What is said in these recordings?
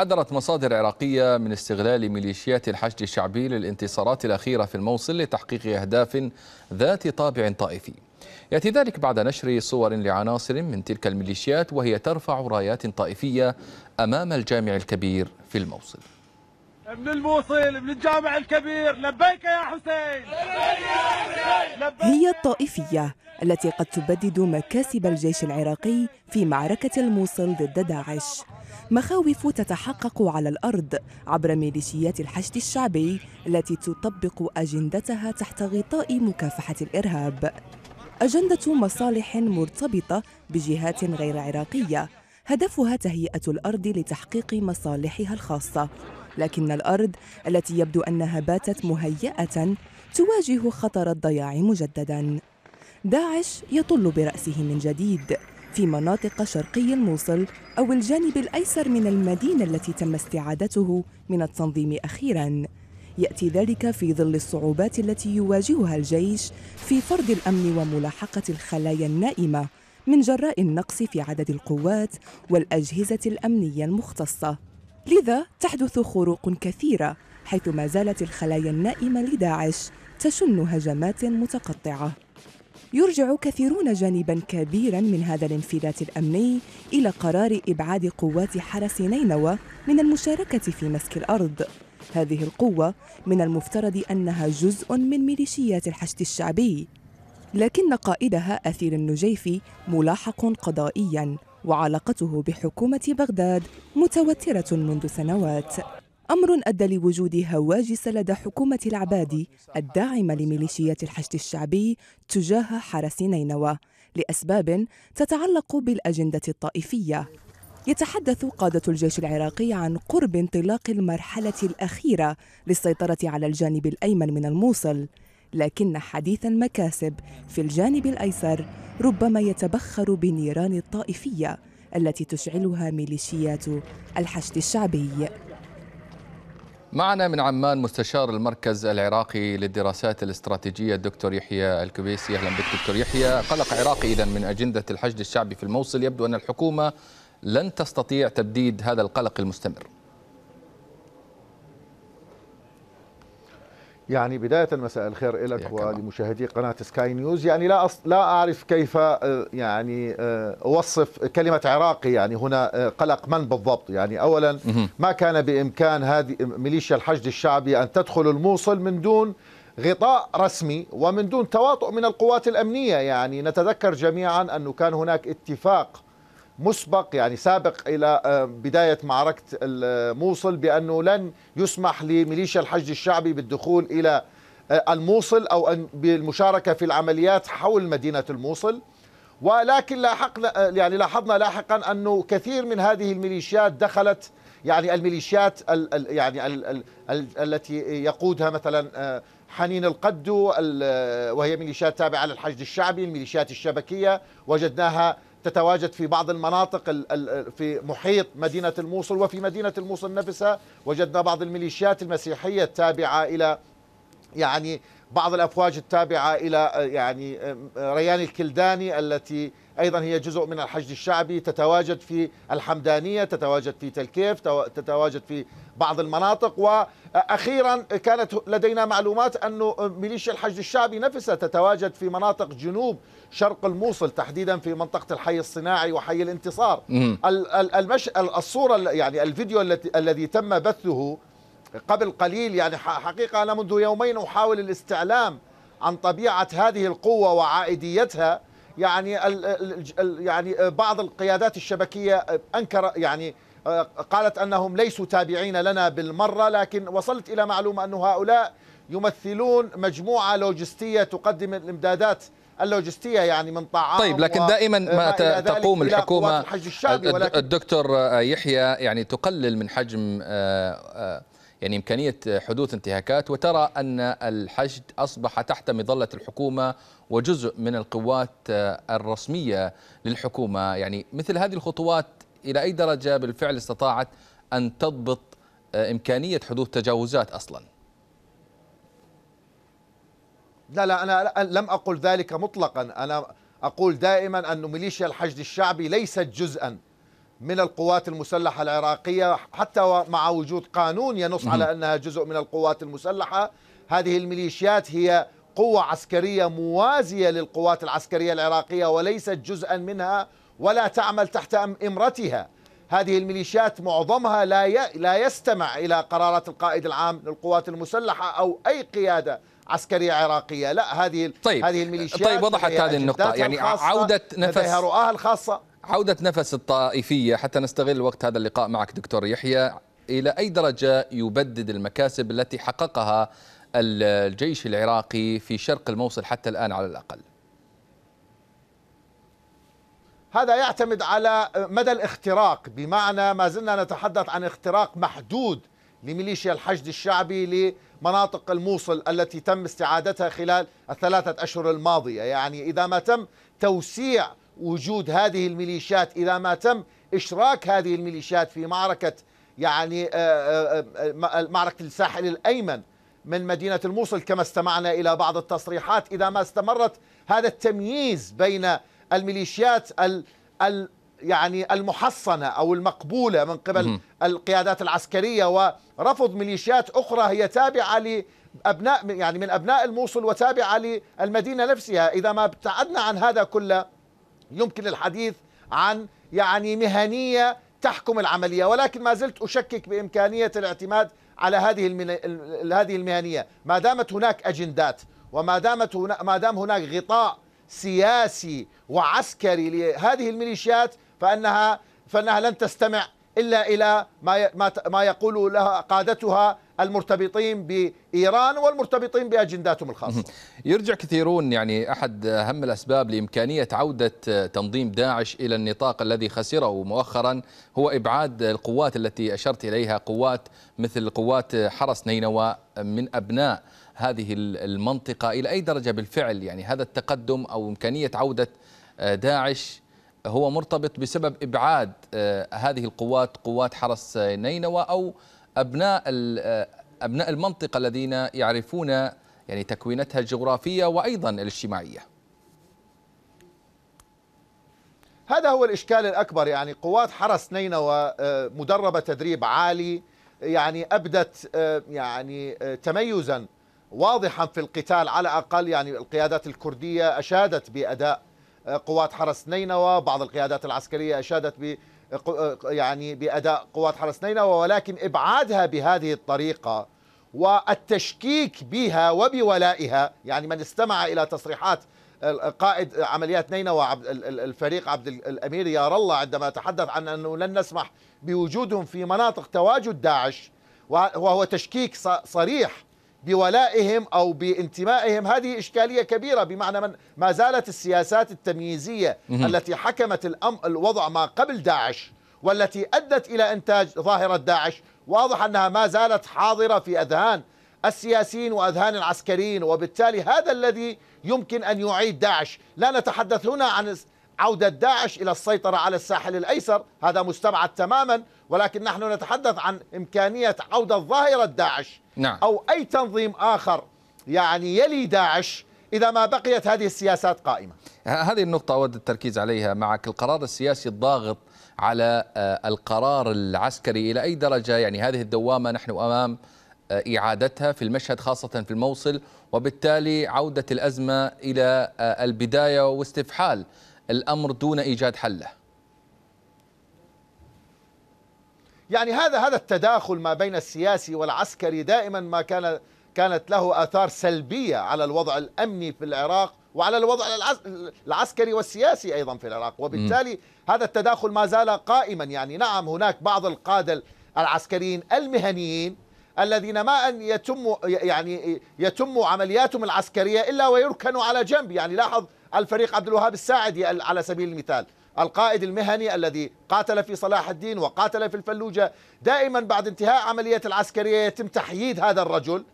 حذرت مصادر عراقية من استغلال ميليشيات الحشد الشعبي للانتصارات الأخيرة في الموصل لتحقيق أهداف ذات طابع طائفي يأتي ذلك بعد نشر صور لعناصر من تلك الميليشيات وهي ترفع رايات طائفية أمام الجامع الكبير في الموصل من الموصل من الجامع الكبير لبيك يا حسين هي الطائفية التي قد تبدد مكاسب الجيش العراقي في معركة الموصل ضد داعش مخاوف تتحقق على الأرض عبر ميليشيات الحشد الشعبي التي تطبق أجندتها تحت غطاء مكافحة الإرهاب أجندة مصالح مرتبطة بجهات غير عراقية هدفها تهيئة الأرض لتحقيق مصالحها الخاصة لكن الأرض التي يبدو أنها باتت مهيئة تواجه خطر الضياع مجدداً داعش يطل برأسه من جديد في مناطق شرقي الموصل أو الجانب الأيسر من المدينة التي تم استعادته من التنظيم أخيراً يأتي ذلك في ظل الصعوبات التي يواجهها الجيش في فرض الأمن وملاحقة الخلايا النائمة من جراء النقص في عدد القوات والأجهزة الأمنية المختصة لذا تحدث خروق كثيرة حيث ما زالت الخلايا النائمة لداعش تشن هجمات متقطعة يرجع كثيرون جانبا كبيرا من هذا الانفلات الامني الى قرار ابعاد قوات حرس نينوى من المشاركه في مسك الارض هذه القوه من المفترض انها جزء من ميليشيات الحشد الشعبي لكن قائدها اثير النجيفي ملاحق قضائيا وعلاقته بحكومه بغداد متوتره منذ سنوات أمر أدى لوجود هواجس لدى حكومة العبادي الداعمة لميليشيات الحشد الشعبي تجاه حرس نينوى لأسباب تتعلق بالأجندة الطائفية يتحدث قادة الجيش العراقي عن قرب انطلاق المرحلة الأخيرة للسيطرة على الجانب الأيمن من الموصل لكن حديث المكاسب في الجانب الأيسر ربما يتبخر بنيران الطائفية التي تشعلها ميليشيات الحشد الشعبي معنا من عمان مستشار المركز العراقي للدراسات الاستراتيجيه الدكتور يحيى الكبيسي اهلا بك دكتور يحيى قلق عراقي اذا من اجنده الحشد الشعبي في الموصل يبدو ان الحكومه لن تستطيع تبديد هذا القلق المستمر يعني بداية مساء الخير لك ولمشاهدي قناة سكاي نيوز يعني لا أص... لا أعرف كيف آه، يعني آه، أوصف كلمة عراقي يعني هنا آه، قلق من بالضبط يعني أولا ما كان بإمكان هذه ميليشيا الحشد الشعبي أن تدخل الموصل من دون غطاء رسمي ومن دون تواطؤ من القوات الأمنية يعني نتذكر جميعا أنه كان هناك اتفاق مسبق يعني سابق الى آه، بدايه معركه الموصل بانه لن يسمح لميليشيا الحشد الشعبي بالدخول الى آه، الموصل او ان بالمشاركه في العمليات حول مدينه الموصل ولكن لاحقنا آه، يعني لاحظنا لاحقا انه كثير من هذه الميليشيات دخلت يعني الميليشيات الـ يعني الـ الـ الـ التي يقودها مثلا حنين القدو وهي ميليشيات تابعه للحشد الشعبي الميليشيات الشبكيه وجدناها تتواجد في بعض المناطق في محيط مدينة الموصل وفي مدينة الموصل نفسها وجدنا بعض الميليشيات المسيحية التابعة إلى يعني بعض الأفواج التابعة إلى آه، يعني آه، آه، ريان الكلداني التي أيضا هي جزء من الحشد الشعبي تتواجد في الحمدانية تتواجد في تلكيف تتواجد في بعض المناطق وأخيرا كانت لدينا معلومات أن ميليشيا الحشد الشعبي نفسها تتواجد في مناطق جنوب شرق الموصل تحديدا في منطقة الحي الصناعي وحي الانتصار المش... الصورة يعني الفيديو التي... الذي تم بثه قبل قليل يعني حقيقة أنا منذ يومين أحاول الاستعلام عن طبيعة هذه القوة وعائديتها يعني ال ال يعني آه، بعض القيادات الشبكيه آه، انكر يعني آه، قالت انهم ليسوا تابعين لنا بالمره لكن وصلت الى معلومه ان هؤلاء يمثلون مجموعه لوجستيه تقدم الامدادات اللوجستيه يعني من طعام طيب لكن دائما ما تقوم الحكومه الدكتور يحيى يعني تقلل من حجم يعني إمكانية حدوث انتهاكات وترى أن الحشد أصبح تحت مظلة الحكومة وجزء من القوات الرسمية للحكومة يعني مثل هذه الخطوات إلى أي درجة بالفعل استطاعت أن تضبط إمكانية حدوث تجاوزات أصلاً لا لا أنا لم أقل ذلك مطلقا أنا أقول دائما أن ميليشيا الحشد الشعبي ليست جزءا من القوات المسلحة العراقية حتى مع وجود قانون ينص على أنها جزء من القوات المسلحة هذه الميليشيات هي قوة عسكرية موازية للقوات العسكرية العراقية وليست جزءا منها ولا تعمل تحت إمرتها هذه الميليشيات معظمها لا لا يستمع إلى قرارات القائد العام للقوات المسلحة أو أي قيادة عسكرية عراقية لا هذه طيب هذه الميليشيات طيب وضحت هذه النقطة يعني عودة نفس لديها رؤاها الخاصة عودة نفس الطائفية حتى نستغل وقت هذا اللقاء معك دكتور يحيى إلى أي درجة يبدد المكاسب التي حققها الجيش العراقي في شرق الموصل حتى الآن على الأقل هذا يعتمد على مدى الاختراق بمعنى ما زلنا نتحدث عن اختراق محدود لميليشيا الحشد الشعبي لمناطق الموصل التي تم استعادتها خلال الثلاثة أشهر الماضية يعني إذا ما تم توسيع وجود هذه الميليشيات إذا ما تم إشراك هذه الميليشيات في معركة يعني آه، آه، آه، معركة الساحل الأيمن من مدينة الموصل كما استمعنا إلى بعض التصريحات إذا ما استمرت هذا التمييز بين الميليشيات ال ال يعني المحصنة أو المقبولة من قبل القيادات العسكرية ورفض ميليشيات أخرى هي تابعة لأبناء يعني من أبناء الموصل وتابعة للمدينة نفسها إذا ما ابتعدنا عن هذا كله يمكن الحديث عن يعني مهنية تحكم العملية ولكن ما زلت أشكك بإمكانية الاعتماد على هذه هذه المهنية ما دامت هناك أجندات وما دامت هنا ما دام هناك غطاء سياسي وعسكري لهذه الميليشيات فانها فانها لن تستمع الا الى ما ما يقول لها قادتها المرتبطين بإيران والمرتبطين بأجنداتهم الخاصة يرجع كثيرون يعني أحد أهم الأسباب لإمكانية عودة تنظيم داعش إلى النطاق الذي خسره مؤخرا هو إبعاد القوات التي أشرت إليها قوات مثل قوات حرس نينوى من أبناء هذه المنطقة إلى أي درجة بالفعل يعني هذا التقدم أو إمكانية عودة آه، داعش هو مرتبط بسبب إبعاد آه، هذه القوات قوات حرس نينوى أو أبناء آه، أبناء المنطقة الذين يعرفون يعني تكوينتها الجغرافية وأيضا الاجتماعية هذا هو الإشكال الأكبر يعني قوات حرس نينوى آه، مدربة تدريب عالي يعني أبدت آه، يعني تميزا واضحا في القتال على أقل يعني القيادات الكردية أشادت بأداء قوات حرس نينوى بعض القيادات العسكرية أشادت آه، يعني بأداء قوات حرس نينوى ولكن إبعادها بهذه الطريقة والتشكيك بها وبولائها يعني من استمع إلى تصريحات قائد عمليات نينوى عبد الفريق عبد الامير يار الله عندما تحدث عن انه لن نسمح بوجودهم في مناطق تواجد داعش وهو تشكيك صريح بولائهم أو بانتمائهم هذه إشكالية كبيرة بمعنى من ما زالت السياسات التمييزية التي حكمت الأم الوضع ما قبل داعش والتي أدت إلى إنتاج ظاهرة داعش واضح أنها ما زالت حاضرة في أذهان السياسيين وأذهان العسكريين وبالتالي هذا الذي يمكن أن يعيد داعش لا نتحدث هنا عن عودة داعش إلى السيطرة على الساحل الأيسر هذا مستبعد تماما ولكن نحن نتحدث عن إمكانية عودة ظاهرة داعش نعم. أو أي تنظيم آخر يعني يلي داعش إذا ما بقيت هذه السياسات قائمة هذه النقطة أود التركيز عليها معك القرار السياسي الضاغط على آه، القرار العسكري إلى أي درجة يعني هذه الدوامة نحن أمام آه، إعادتها في المشهد خاصة في الموصل وبالتالي عودة الأزمة إلى آه، البداية واستفحال الأمر دون إيجاد حله يعني هذا هذا التداخل ما بين السياسي والعسكري دائما ما كان كانت له آثار سلبية على الوضع الأمني في العراق وعلى الوضع العسكري والسياسي أيضا في العراق وبالتالي هذا التداخل ما زال قائما يعني نعم هناك بعض القادة العسكريين المهنيين الذين ما أن يتم يعني يتم عملياتهم العسكرية إلا ويركنوا على جنب يعني لاحظ الفريق عبد الوهاب الساعدي على سبيل المثال القائد المهني الذي قاتل في صلاح الدين وقاتل في الفلوجة دائما بعد انتهاء عملية العسكرية يتم تحييد هذا الرجل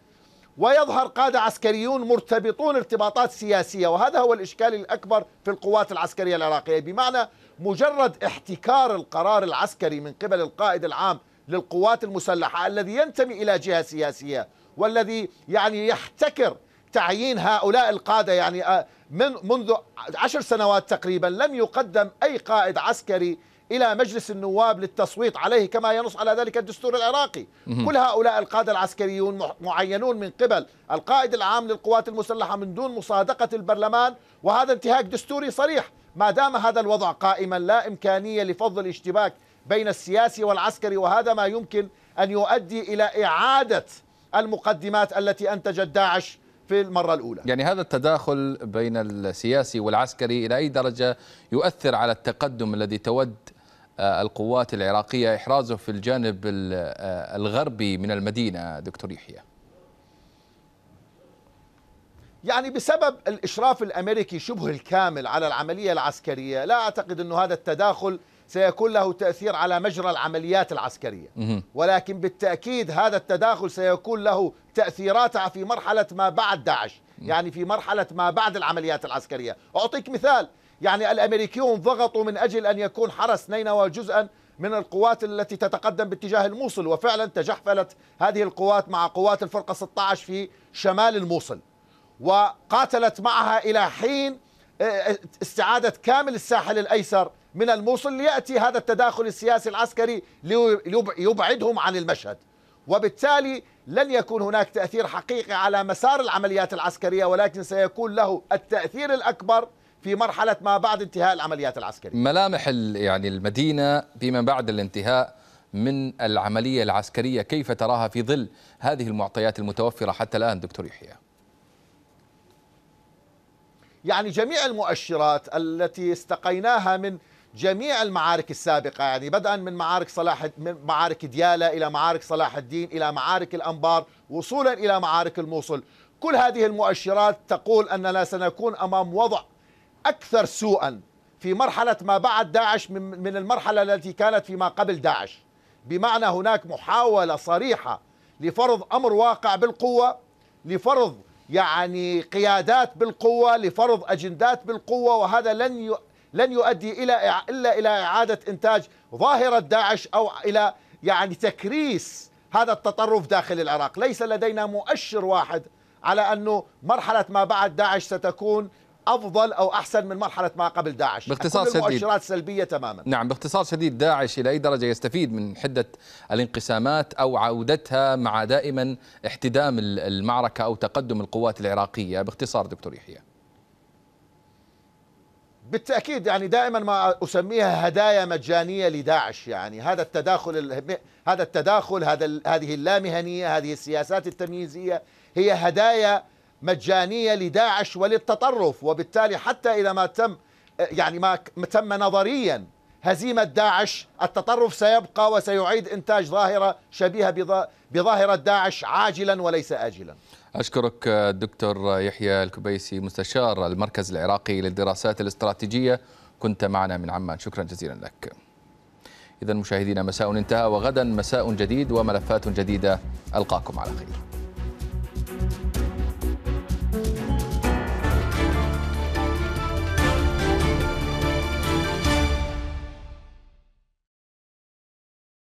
ويظهر قادة عسكريون مرتبطون ارتباطات سياسية وهذا هو الإشكال الأكبر في القوات العسكرية العراقية بمعنى مجرد احتكار القرار العسكري من قبل القائد العام للقوات المسلحة الذي ينتمي إلى جهة سياسية والذي يعني يحتكر تعيين هؤلاء القادة يعني آه، من منذ عشر سنوات تقريبا لم يقدم أي قائد عسكري إلى مجلس النواب للتصويت عليه كما ينص على ذلك الدستور العراقي كل هؤلاء القادة العسكريون معينون من قبل القائد العام للقوات المسلحة من دون مصادقة البرلمان وهذا انتهاك دستوري صريح ما دام هذا الوضع قائما لا إمكانية لفض الاشتباك بين السياسي والعسكري وهذا ما يمكن أن يؤدي إلى إعادة المقدمات التي أنتجت داعش في المرة الأولى يعني هذا التداخل بين السياسي والعسكري إلى أي درجة يؤثر على التقدم الذي تود آه، القوات العراقية إحرازه في الجانب آه، الغربي من المدينة دكتور يحيى يعني بسبب الإشراف الأمريكي شبه الكامل على العملية العسكرية لا أعتقد أنه هذا التداخل سيكون له تأثير على مجرى العمليات العسكرية ولكن بالتأكيد هذا التداخل سيكون له تأثيراتها في مرحلة ما بعد داعش يعني في مرحلة ما بعد العمليات العسكرية أعطيك مثال يعني الأمريكيون ضغطوا من أجل أن يكون حرس نينوى جزءا من القوات التي تتقدم باتجاه الموصل وفعلا تجحفلت هذه القوات مع قوات الفرقة 16 في شمال الموصل وقاتلت معها إلى حين آه، آه، استعادة كامل الساحل الأيسر من الموصل ليأتي هذا التداخل السياسي العسكري ليبعدهم عن المشهد وبالتالي لن يكون هناك تأثير حقيقي على مسار العمليات العسكرية ولكن سيكون له التأثير الأكبر في مرحلة ما بعد انتهاء العمليات العسكرية ملامح يعني المدينة فيما بعد الانتهاء من العملية العسكرية كيف تراها في ظل هذه المعطيات المتوفرة حتى الآن دكتور يحيى يعني جميع المؤشرات التي استقيناها من جميع المعارك السابقة يعني بدءا من معارك صلاح من معارك ديالى إلى معارك صلاح الدين إلى معارك الأنبار وصولا إلى معارك الموصل كل هذه المؤشرات تقول أننا سنكون أمام وضع أكثر سوءا في مرحلة ما بعد داعش من المرحلة التي كانت فيما قبل داعش بمعنى هناك محاولة صريحة لفرض أمر واقع بالقوة لفرض يعني قيادات بالقوة لفرض أجندات بالقوة وهذا لن لن يؤدي إلى إلا إلى إعادة إنتاج ظاهرة داعش أو إلى يعني تكريس هذا التطرف داخل العراق ليس لدينا مؤشر واحد على أنه مرحلة ما بعد داعش ستكون افضل او احسن من مرحله ما قبل داعش باختصار كل شديد مؤشرات سلبيه تماما نعم باختصار شديد داعش الى اي درجه يستفيد من حده الانقسامات او عودتها مع دائما احتدام المعركه او تقدم القوات العراقيه باختصار دكتور يحيى بالتاكيد يعني دائما ما اسميها هدايا مجانيه لداعش يعني هذا التداخل هذا التداخل هذا هذه اللامهنيه هذه السياسات التمييزيه هي هدايا مجانيه لداعش وللتطرف وبالتالي حتى اذا ما تم يعني ما تم نظريا هزيمة داعش التطرف سيبقى وسيعيد إنتاج ظاهرة شبيهة بظاهرة داعش عاجلا وليس آجلا أشكرك الدكتور يحيى الكبيسي مستشار المركز العراقي للدراسات الاستراتيجية كنت معنا من عمان شكرا جزيلا لك إذا مشاهدينا مساء انتهى وغدا مساء جديد وملفات جديدة ألقاكم على خير